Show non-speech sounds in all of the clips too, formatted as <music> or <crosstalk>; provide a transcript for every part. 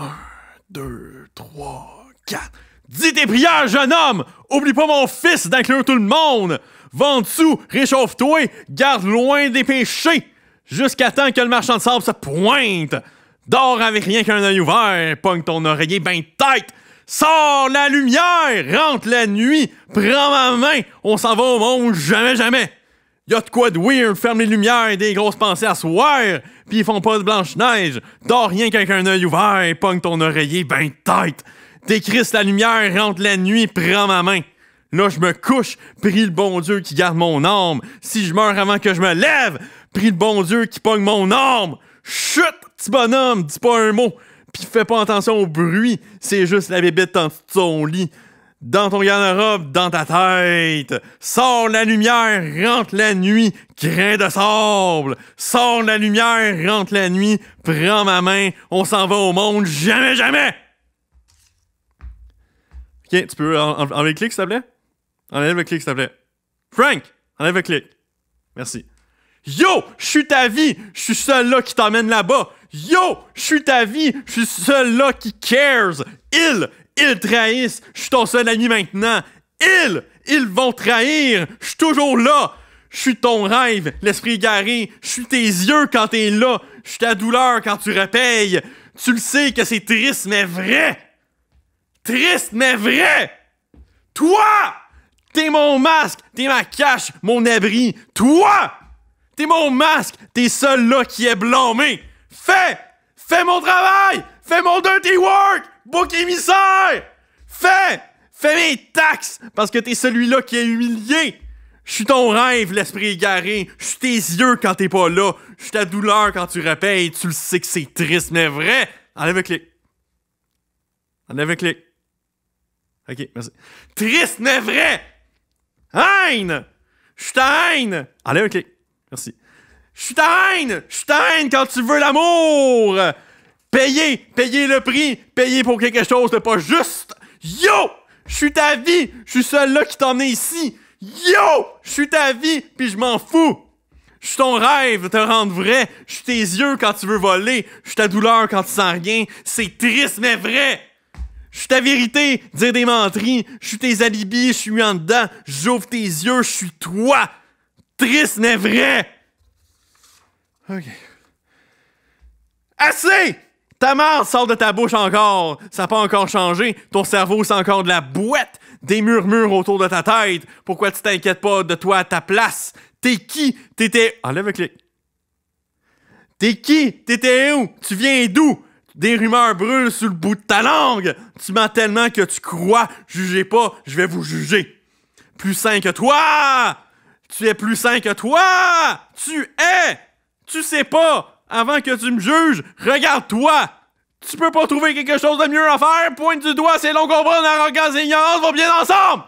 Un, deux, trois, quatre. Dis tes prières, jeune homme! Oublie pas mon fils d'inclure tout le monde! vends dessous, réchauffe-toi, garde loin des péchés! Jusqu'à temps que le marchand de sable se pointe! Dors avec rien qu'un œil ouvert, pogne ton oreiller ben tête! Sors la lumière! Rentre la nuit! Prends ma main! On s'en va au monde jamais, jamais! y a de quoi de weird, ferme les lumières et des grosses pensées à soir, puis ils font pas de blanche-neige, dors rien qu'avec un œil ouvert et pogne ton oreiller ben tête. Décrisse la lumière, rentre la nuit, prends ma main. Là, je me couche, prie le bon Dieu qui garde mon âme. Si je meurs avant que je me lève, prie le bon Dieu qui pogne mon âme. Chut, petit bonhomme, dis pas un mot, puis fais pas attention au bruit, c'est juste la bébête dans son lit dans ton garde-robe, dans ta tête. Sors la lumière, rentre la nuit, grain de sable. Sors la lumière, rentre la nuit, prends ma main, on s'en va au monde, jamais, jamais! Ok, tu peux enlever le clic, s'il te plaît? Enlève le clic, s'il te plaît. Frank, enlève le clic. Merci. Yo, je suis ta vie, je suis seul là qui t'emmène là-bas. Yo, je suis ta vie, je suis seul là qui cares. Il, ils trahissent. Je suis ton seul ami maintenant. Ils, ils vont trahir. Je suis toujours là. Je suis ton rêve, l'esprit garé. Je suis tes yeux quand t'es là. Je suis ta douleur quand tu repays. Tu le sais que c'est triste mais vrai. Triste mais vrai. Toi, t'es mon masque, t'es ma cache, mon abri. Toi, t'es mon masque, t'es seul là qui est blâmé. Fais, fais mon travail, fais mon dirty work. Bouc émissaire! Fais! Fais mes taxes! Parce que t'es celui-là qui est humilié! Je suis ton rêve, l'esprit égaré. Je tes yeux quand t'es pas là. Je ta douleur quand tu et Tu le sais que c'est triste, mais vrai! Enlève un clic. Enlève un clic. Ok, merci. Triste, mais vrai! Haine! J'suis ta haine! Enlève un clic. Merci. J'suis ta haine! J'suis ta haine quand tu veux l'amour! Payez, payez le prix, payez pour quelque chose de pas juste. Yo, je suis ta vie, je suis seul là qui est ici. Yo, je suis ta vie, puis je m'en fous. Je suis ton rêve te rendre vrai. Je suis tes yeux quand tu veux voler. Je suis ta douleur quand tu sens rien. C'est triste mais vrai. Je suis ta vérité, dire des mentries, Je suis tes alibis, je suis en dedans. J'ouvre tes yeux, je suis toi. Triste mais vrai. Ok. Assez! Ta merde sort de ta bouche encore. Ça n'a pas encore changé. Ton cerveau, c'est encore de la boîte. Des murmures autour de ta tête. Pourquoi tu t'inquiètes pas de toi à ta place? T'es qui? T'étais... Enlève le clic. T'es qui? T'étais où? Tu viens d'où? Des rumeurs brûlent sur le bout de ta langue. Tu mens tellement que tu crois. Jugez pas, je vais vous juger. Plus sain que toi! Tu es plus sain que toi! Tu es! Tu sais pas! avant que tu me juges, regarde-toi! Tu peux pas trouver quelque chose de mieux à faire? Pointe du doigt, c'est long comprendre, arrogance et ignorance vont bien ensemble!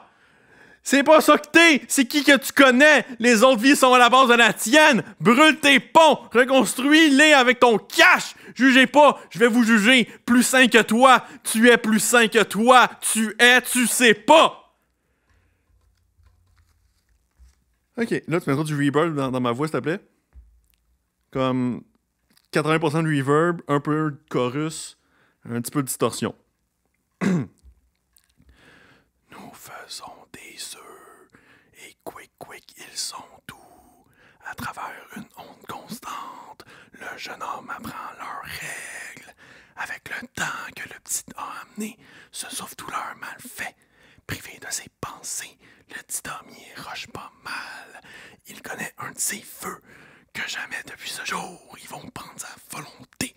C'est pas ça que t'es, c'est qui que tu connais. Les autres vies sont à la base de la tienne. Brûle tes ponts, reconstruis-les avec ton cash. Jugez pas, je vais vous juger. Plus sain que toi, tu es plus sain que toi. Tu es, tu sais pas. Ok, là tu mettras du rebirth dans, dans ma voix s'il te plaît. Comme 80% de reverb, un peu de chorus, un petit peu de distorsion. <clears throat> Nous faisons des œufs et quick quick ils sont doux. À travers une honte constante, le jeune homme apprend leurs règles. Avec le temps que le petit a amené, se sauve tout leur mal fait. Privé de ses pensées, le petit homme y roche pas mal. Il connaît un de ses feux jamais depuis ce jour, ils vont prendre sa volonté.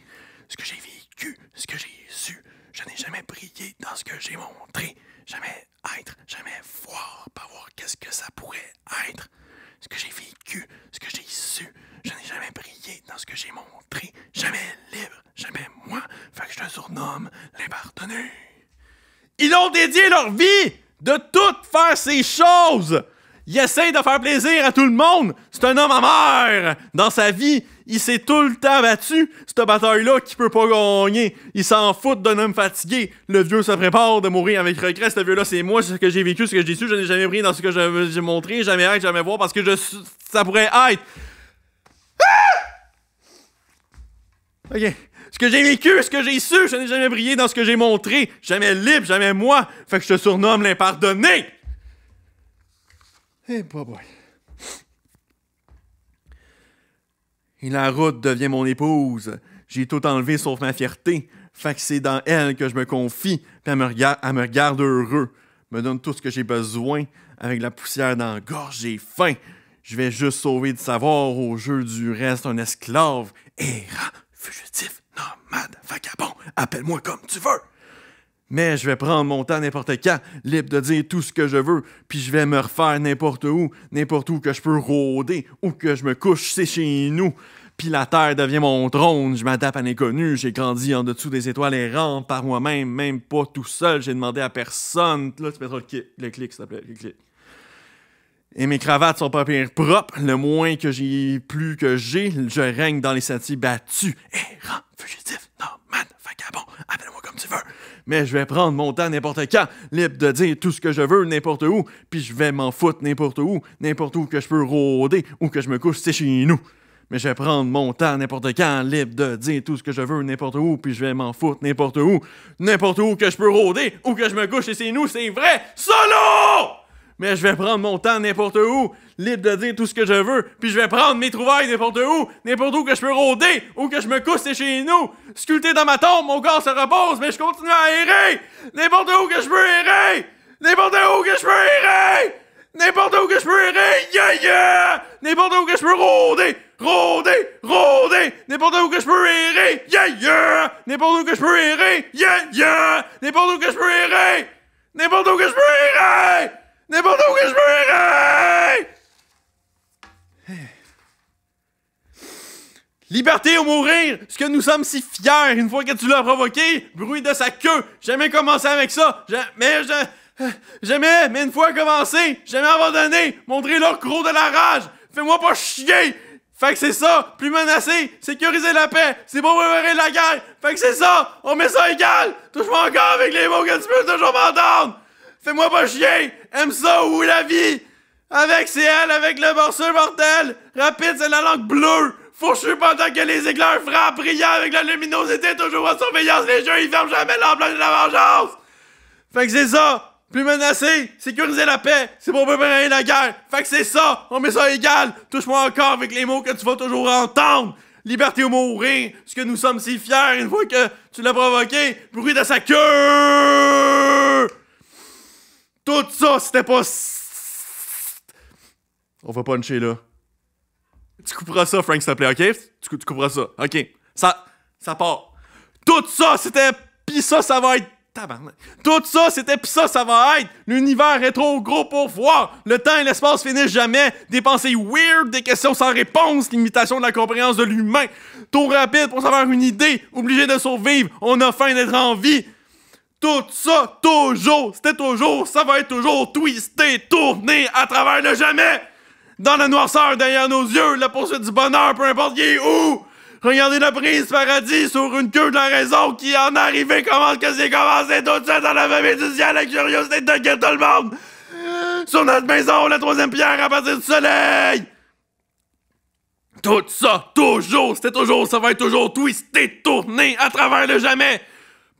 Ce que j'ai vécu, ce que j'ai su, je n'ai jamais brillé dans ce que j'ai montré. Jamais être, jamais voir, pas voir qu'est-ce que ça pourrait être. Ce que j'ai vécu, ce que j'ai su, je n'ai jamais brillé dans ce que j'ai montré. Jamais libre, jamais moi, fait que je te surnomme les Ils ont dédié leur vie de toutes faire ces choses! Il essaie de faire plaisir à tout le monde. C'est un homme mort. Dans sa vie, il s'est tout le temps battu. Cette bataille-là qui peut pas gagner. Il s'en fout d'un homme fatigué. Le vieux se prépare de mourir avec regret. Ce vieux-là, c'est moi, c'est ce que j'ai vécu, ce que j'ai su. Je n'ai jamais brillé dans ce que j'ai montré, jamais être, jamais voir, parce que je, ça pourrait être. Ah! Ok ce que j'ai vécu, ce que j'ai su, je n'ai jamais brillé dans ce que j'ai montré, jamais libre, jamais moi. Fait que je te surnomme l'impardonné. Eh, Et la route devient mon épouse. J'ai tout enlevé sauf ma fierté. Fait que c'est dans elle que je me confie. Puis elle me regarde, heureux. Me donne tout ce que j'ai besoin. Avec la poussière dans gorge, j'ai faim. Je vais juste sauver de savoir au jeu du reste un esclave. Errant, fugitif, nomade, vagabond. Appelle-moi comme tu veux mais je vais prendre mon temps n'importe quand, libre de dire tout ce que je veux, puis je vais me refaire n'importe où, n'importe où que je peux rôder, ou que je me couche, c'est chez nous. Puis la terre devient mon trône, je m'adapte à l'inconnu, j'ai grandi en dessous des étoiles errantes par moi-même, même pas tout seul, j'ai demandé à personne. Là, tu mettras le, le clic, s'il te plaît, le clic. Et mes cravates sont pas pires propres, le moins que j'ai plus que j'ai, je règne dans les sentiers battus, errants, fugitifs, non mais je vais prendre mon temps n'importe quand, libre de dire tout ce que je veux n'importe où, puis je vais m'en foutre n'importe où, n'importe où que je peux rôder ou que je me couche, c'est chez nous. Mais je vais prendre mon temps n'importe quand, libre de dire tout ce que je veux n'importe où, puis je vais m'en foutre n'importe où, n'importe où que je peux rôder ou que je me couche, c'est chez nous, c'est vrai, solo! mais je vais prendre mon temps n'importe où, libre de dire tout ce que je veux, puis je vais prendre mes trouvailles n'importe où, n'importe où que je peux rôder, ou que je me couche, chez nous. Sculpté dans ma tombe, mon corps se repose, mais je continue à errer, n'importe où que je peux errer, n'importe où que je peux errer, n'importe où que je peux errer, yeah yeah, n'importe où que je peux rôder, rôder, rôder, n'importe où que je peux errer, yeah n'importe où que je peux errer, yeah yeah, n'importe où que je peux errer, n'importe où que je peux errer. N'importe où que je verrai. Liberté ou mourir, ce que nous sommes si fiers une fois que tu l'as provoqué, bruit de sa queue, jamais commencer avec ça, jamais, je, jamais, mais une fois commencé, jamais abandonné, montrer leur gros de la rage, fais-moi pas chier! Fait que c'est ça, plus menacé, sécuriser la paix, c'est bon préparer la guerre, fait que c'est ça, on met ça égal, touche-moi encore avec les mots que tu peux toujours m'entendre! Fais-moi pas chier! Aime ça ou la vie! Avec CL, avec le morceau mortel! Rapide, c'est la langue bleue! Fourchu pendant que les éclairs frappent, Rien avec la luminosité toujours en surveillance, les jeux ils ferment jamais l'emploi de la vengeance! Fait que c'est ça! Plus menacé, sécuriser la paix, c'est pour préparer la guerre! Fait que c'est ça! On met ça égal! Touche-moi encore avec les mots que tu vas toujours entendre! Liberté ou mourir, ce que nous sommes si fiers une fois que tu l'as provoqué, bruit de sa queue! Tout ça, c'était pas. On va puncher là. Tu couperas ça, Frank, s'il te plaît, ok? Tu, couperas ça, ok? Ça, ça part. Tout ça, c'était. Pis ça, ça va être. Tabarnak. Tout ça, c'était pis ça, ça va être. L'univers est trop gros pour voir. Le temps et l'espace finissent jamais. Des pensées weird, des questions sans réponse, l'imitation de la compréhension de l'humain. Trop rapide pour savoir une idée. Obligé de survivre. On a faim d'être en vie. Tout ça, toujours, c'était toujours, ça va être toujours twisté, tourné à travers le jamais. Dans la noirceur derrière nos yeux, la poursuite du bonheur, peu importe qui est où. Regardez la prise paradis sur une queue de la raison qui en est arrivée. Comment que c'est commencé tout ça dans la famille du ciel, la curiosité de tout le monde. Sur notre maison, la troisième pierre à partir du soleil. Tout ça, toujours, c'était toujours, ça va être toujours twisté, tourné à travers le jamais.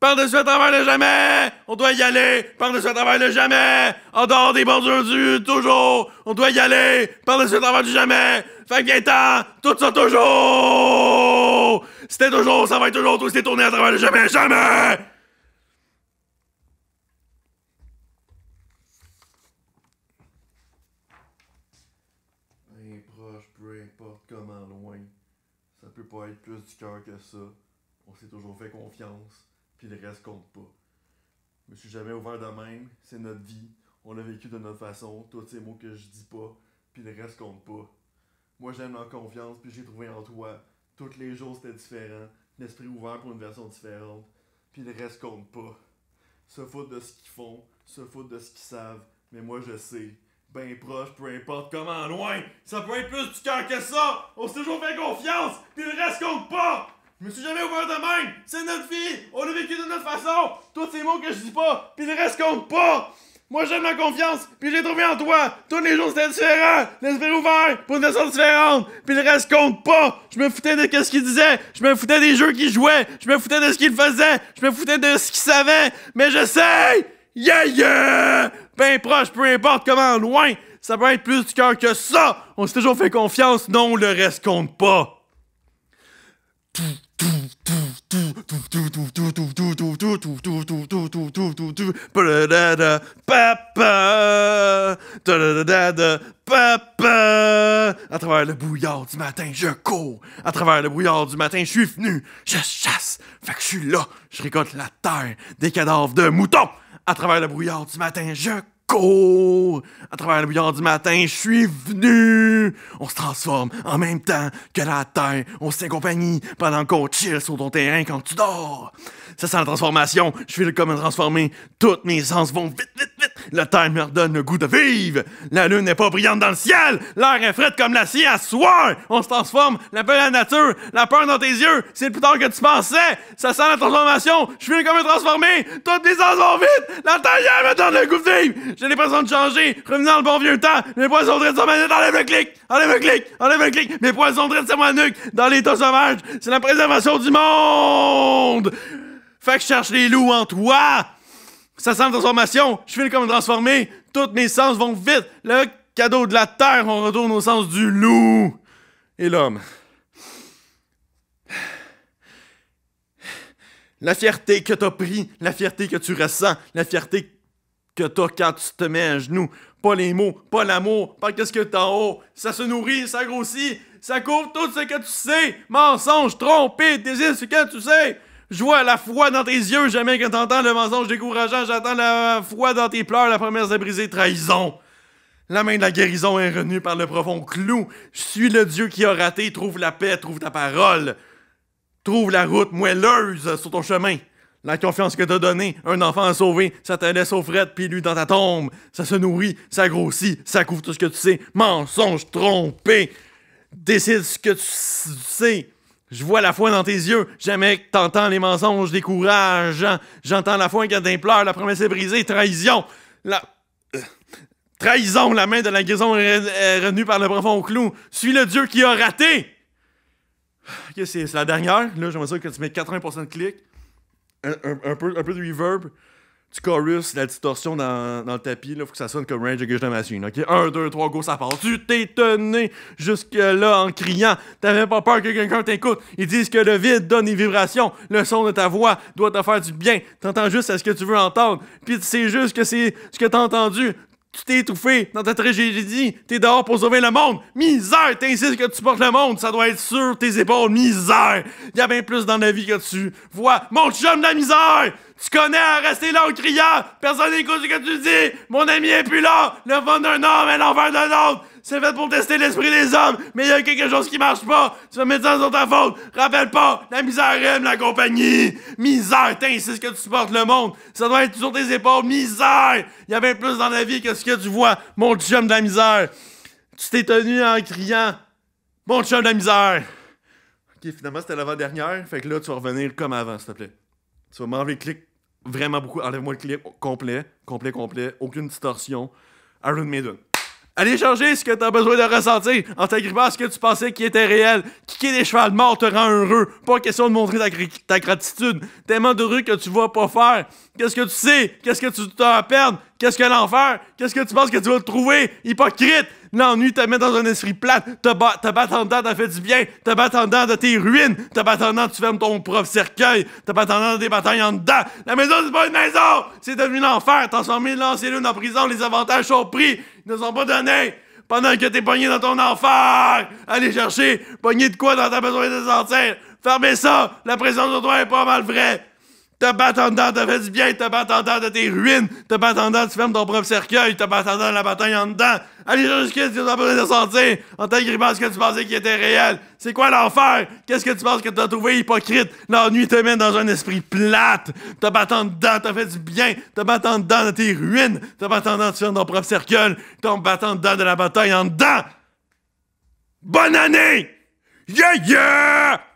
Par-dessus à travers le jamais! On doit y aller! Par-dessus à travers le jamais! En dehors des bordures du toujours! On doit y aller! Par-dessus à travers du jamais! Fait bien temps! Tout ça toujours! C'était toujours, ça va être toujours, tout s'est tourné à travers le jamais! Jamais! comment loin... Ça peut pas être plus du cœur que ça. On s'est toujours fait confiance puis le reste compte pas. Je me suis jamais ouvert de même, c'est notre vie, on l'a vécu de notre façon, tous ces mots que je dis pas, puis le reste compte pas. Moi j'aime la confiance, puis j'ai trouvé en toi. Toutes les jours c'était différent, l'esprit ouvert pour une version différente, puis le reste compte pas. Se foutre de ce qu'ils font, se foutre de ce qu'ils savent, mais moi je sais. Ben proche, peu importe comment, loin, ça peut être plus du cœur que ça! On s'est toujours fait confiance, puis le reste compte pas! Je me suis jamais ouvert de même! C'est notre vie! On a vécu de notre façon! Tous ces mots que je dis pas, pis le reste compte pas! Moi j'aime ma confiance, puis j'ai trouvé en toi! Tous les jours c'était différent! L'esprit ouvert, pour une façon différente! Pis le reste compte pas! Je me foutais de quest ce qu'ils disait! Je me foutais des jeux qu'il jouaient Je me foutais de ce qu'il faisait! Je me foutais de ce qu'il savait! Mais je sais! Yeah yeah! Ben proche, peu importe comment loin! Ça peut être plus du cœur que ça! On s'est toujours fait confiance, non, le reste compte pas! Tout tout À travers le brouillard du matin, je cours. À travers le brouillard du matin, je suis venu. Je chasse. Fait que je suis là. Je récolte la terre des cadavres de moutons. À travers le brouillard du matin, je cours à travers le billard du matin. Je suis venu. On se transforme en même temps que la terre. On s'accompagne pendant qu'on chill sur ton terrain quand tu dors. Ça sent la transformation. Je suis le commun transformé. Toutes mes sens vont vite, vite, vite. Le terre me redonne le goût de vivre. La lune n'est pas brillante dans le ciel. L'air est frais comme l'acier à soir. On se transforme. La de la nature. La peur dans tes yeux. C'est plus tard que tu pensais. Ça sent la transformation. Je suis le commun transformé. Toutes mes sens vont vite. La terre me donne le goût de vivre. J'ai l'impression de changer. Revenez dans le bon vieux temps. Mes poissons de sur ma nuque. Enlève le clic. Enlève le clic. Enlève le clic. Mes poissons de sur ma nuque. Dans l'état sauvage. C'est la préservation du monde. Fait que je cherche les loups en toi! Ça sent la transformation, je file comme transformé, Toutes mes sens vont vite! Le cadeau de la terre, on retourne au sens du loup! Et l'homme. La fierté que t'as pris, la fierté que tu ressens, la fierté que t'as quand tu te mets à genoux. Pas les mots, pas l'amour, pas qu'est-ce que t'as en haut. Ça se nourrit, ça grossit, ça couvre tout ce que tu sais. Mensonge, trompé, désir, ce que tu sais. Je à la foi dans tes yeux jamais que t'entends le mensonge décourageant. J'attends la foi dans tes pleurs, la promesse de briser trahison. La main de la guérison est renue par le profond clou. suis le Dieu qui a raté. Trouve la paix, trouve ta parole. Trouve la route moelleuse sur ton chemin. La confiance que t'as donnée, un enfant à sauver, ça te laisse au fret puis lui dans ta tombe. Ça se nourrit, ça grossit, ça couvre tout ce que tu sais. Mensonge trompé. Décide ce que tu sais. Je vois la foi dans tes yeux. Jamais que t'entends les mensonges courages. Hein. J'entends la foi quand pleurs, La promesse est brisée. Trahison. La... Euh, trahison. La main de la guérison est retenue par le profond clou. Suis le Dieu qui a raté. que c'est la dernière. Là, j'aimerais que tu mets 80% de clics. peu, un peu de reverb tu chorus la distorsion dans, le tapis, là, faut que ça sonne comme Range Against the Machine. Ok, 1, 2, 3, go, ça part. Tu t'es tenu jusque-là en criant. T'avais pas peur que quelqu'un t'écoute. Ils disent que le vide donne des vibrations. Le son de ta voix doit te faire du bien. T'entends juste ce que tu veux entendre. Puis c'est sais juste que c'est ce que t'as entendu. Tu t'es étouffé dans ta tragédie. T'es dehors pour sauver le monde. Misère! T'insistes que tu portes le monde. Ça doit être sur tes épaules. Misère! Il y a bien plus dans la vie que tu vois. Mon chum de la misère! Tu connais à rester là en criant. Personne n'écoute ce que tu dis. Mon ami est plus là. Le vent d'un homme est l'envers d'un autre. C'est fait pour tester l'esprit des hommes, mais il y a quelque chose qui marche pas. Tu vas mettre ça sur ta faute. Rappelle pas, la misère aime la compagnie. Misère, tiens, c'est ce que tu supportes le monde. Ça doit être sur tes épaules. Misère! Il y avait plus dans la vie que ce que tu vois, mon chum de la misère. Tu t'es tenu en criant, mon chum de la misère. Ok, finalement, c'était l'avant-dernière. Fait que là, tu vas revenir comme avant, s'il te plaît. Tu vas m'enlever le clic vraiment beaucoup. Enlève-moi le clic complet, complet, complet. Aucune distorsion. Iron Maiden. Allez changer ce que t'as besoin de ressentir en t'agrippant à ce que tu pensais qui était réel. Kiquer des chevals morts te rend heureux. Pas question de montrer ta, gratitude. Tellement d'heureux que tu vas pas faire. Qu'est-ce que tu sais? Qu'est-ce que tu dois à perdre? Qu'est-ce que l'enfer? Qu'est-ce que tu penses que tu vas le trouver? Hypocrite! L'ennui te met dans un esprit plat, te, bat, en dedans, t'as fait du bien, te bat en dedans de tes ruines, te bat en dedans, tu fermes ton propre cercueil, te bat en dedans des batailles en dedans. La maison, c'est pas une maison! C'est devenu l'enfer, transformer en lune en prison, les avantages sont pris, ils ne sont pas donnés! Pendant que t'es pogné dans ton enfer! Allez chercher, pogné de quoi dans ta besoin de sortir! Fermez ça! La présence de toi est pas mal vraie! T'as battant t'as fait du bien, te battant de tes ruines, t'as battant tu fermes ton propre cercueil, t'as battant de la bataille en dedans. Allez je que tu as besoin de sortir, en t'agribant ce que tu pensais qui était réel. C'est quoi l'enfer? Qu'est-ce que tu penses que t'as trouvé hypocrite? L'ennui te mène dans un esprit plate. T'as battant dedans, t'as fait du bien. t'as battant dedans de tes ruines. t'as battant dedans, tu fermes ton propre cercueil. t'as battant dedans de la bataille en dedans. Bonne année! Yeah, yeah!